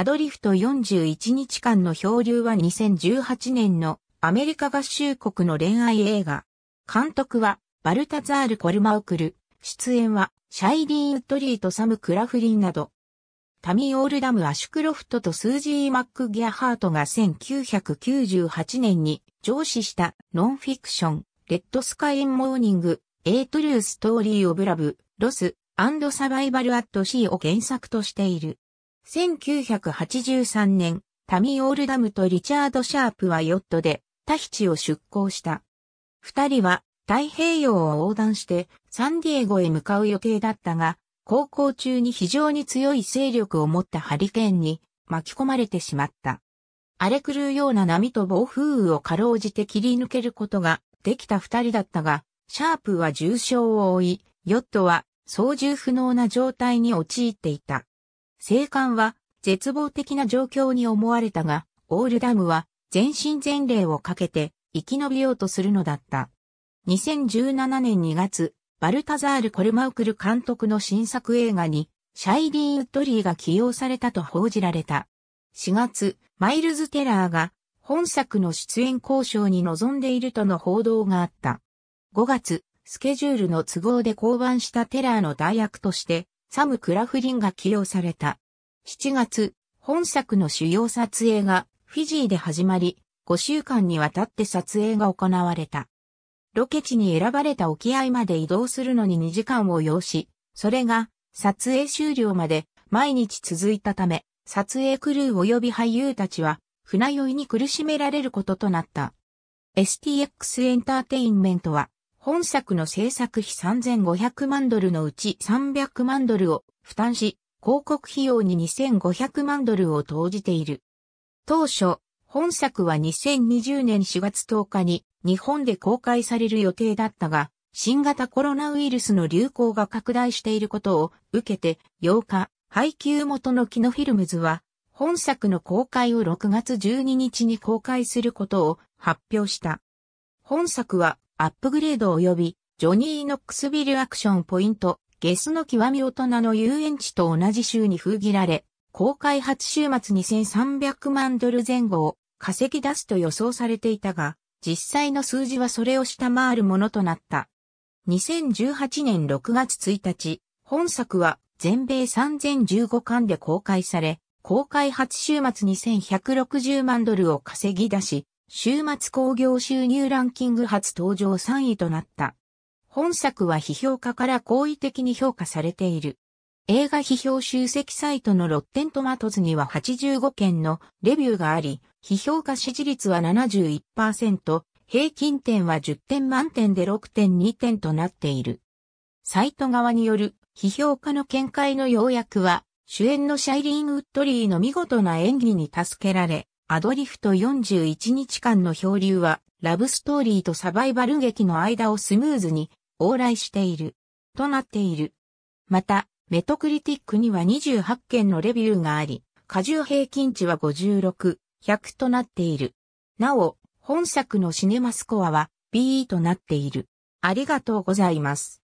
アドリフト41日間の漂流は2018年のアメリカ合衆国の恋愛映画。監督はバルタザール・コルマオクル。出演はシャイリーン・ウッドリーとサム・クラフリンなど。タミー・オールダム・アシュクロフトとスージー・マック・ギャハートが1998年に上司したノンフィクション、レッド・スカイ・イン・モーニング、エイト・ルー・ストーリー・オブ・ラブ、ロス、サバイバル・アット・シーを原作としている。1983年、タミオールダムとリチャード・シャープはヨットでタヒチを出港した。二人は太平洋を横断してサンディエゴへ向かう予定だったが、航行中に非常に強い勢力を持ったハリケーンに巻き込まれてしまった。荒れ狂うような波と暴風雨をかろうじて切り抜けることができた二人だったが、シャープは重傷を負い、ヨットは操縦不能な状態に陥っていた。生還は絶望的な状況に思われたが、オールダムは全身全霊をかけて生き延びようとするのだった。2017年2月、バルタザール・コルマウクル監督の新作映画に、シャイリーン・ウッドリーが起用されたと報じられた。4月、マイルズ・テラーが本作の出演交渉に臨んでいるとの報道があった。5月、スケジュールの都合で降板したテラーの代役として、サム・クラフリンが起用された。7月、本作の主要撮影がフィジーで始まり、5週間にわたって撮影が行われた。ロケ地に選ばれた沖合まで移動するのに2時間を要し、それが撮影終了まで毎日続いたため、撮影クルー及び俳優たちは船酔いに苦しめられることとなった。STX エンターテインメントは本作の制作費3500万ドルのうち300万ドルを負担し、広告費用に2500万ドルを投じている。当初、本作は2020年4月10日に日本で公開される予定だったが、新型コロナウイルスの流行が拡大していることを受けて8日、配給元のキノフィルムズは、本作の公開を6月12日に公開することを発表した。本作はアップグレード及び、ジョニー・ノックスビル・アクション・ポイント、ゲスの極み大人の遊園地と同じ週に封切られ、公開初週末2300万ドル前後を稼ぎ出すと予想されていたが、実際の数字はそれを下回るものとなった。2018年6月1日、本作は全米3015巻で公開され、公開初週末2160万ドルを稼ぎ出し、週末興行収入ランキング初登場3位となった。本作は批評家から好意的に評価されている。映画批評集積サイトのロッテントマトズには85件のレビューがあり、批評家支持率は71%、平均点は10点満点で6.2点となっている。サイト側による批評家の見解の要約は、主演のシャイリーン・ウッドリーの見事な演技に助けられ、アドリフト41日間の漂流は、ラブストーリーとサバイバル劇の間をスムーズに往来している、となっている。また、メトクリティックには28件のレビューがあり、過重平均値は56、100となっている。なお、本作のシネマスコアは BE となっている。ありがとうございます。